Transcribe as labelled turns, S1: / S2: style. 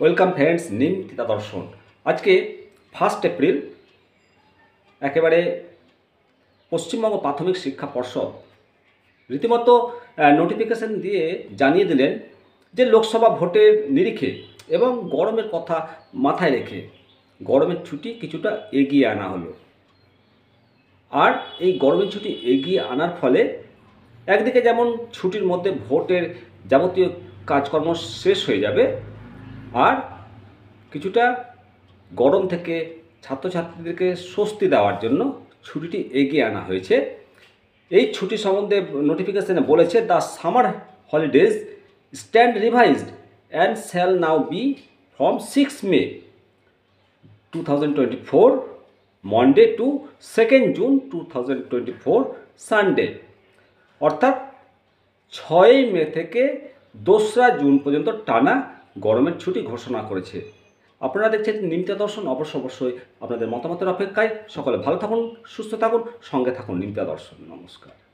S1: welcome friends নিম কিতা দর্শন আজকে ফার্স্ট এপ্রিল একেবারে পশ্চিমবঙ্গ প্রাথমিক শিক্ষা পর্ষদ রীতিমতো নোটিফিকেশন দিয়ে জানিয়ে দিলেন যে লোকসভা ভোটের নিরিখে এবং গরমের কথা মাথায় রেখে গরমের ছুটি কিছুটা এগিয়ে আনা হলো আর এই গরমের ছুটি এগিয়ে আনার ফলে একদিকে যেমন ছুটির মধ্যে ভোটের যাবতীয় কাজকর্ম শেষ হয়ে যাবে আর কিছুটা গরম থেকে ছাত্রছাত্রীদেরকে স্বস্তি দেওয়ার জন্য ছুটিটি এগিয়ে আনা হয়েছে এই ছুটি সম্বন্ধে নোটিফিকেশানে বলেছে the summer holidays stand revised and shall now be from six May two thousand twenty four Monday to second June two thousand twenty four Sunday অর্থাৎ ছয়ই মে থেকে দোসরা জুন পর্যন্ত টানা গরমের ছুটি ঘোষণা করেছে আপনারা দেখছেন নিমিতা দর্শন অবশ্য অবশ্যই আপনাদের মতামতের অপেক্ষায় সকলে ভালো থাকুন সুস্থ থাকুন সঙ্গে থাকুন নিমিতা দর্শন নমস্কার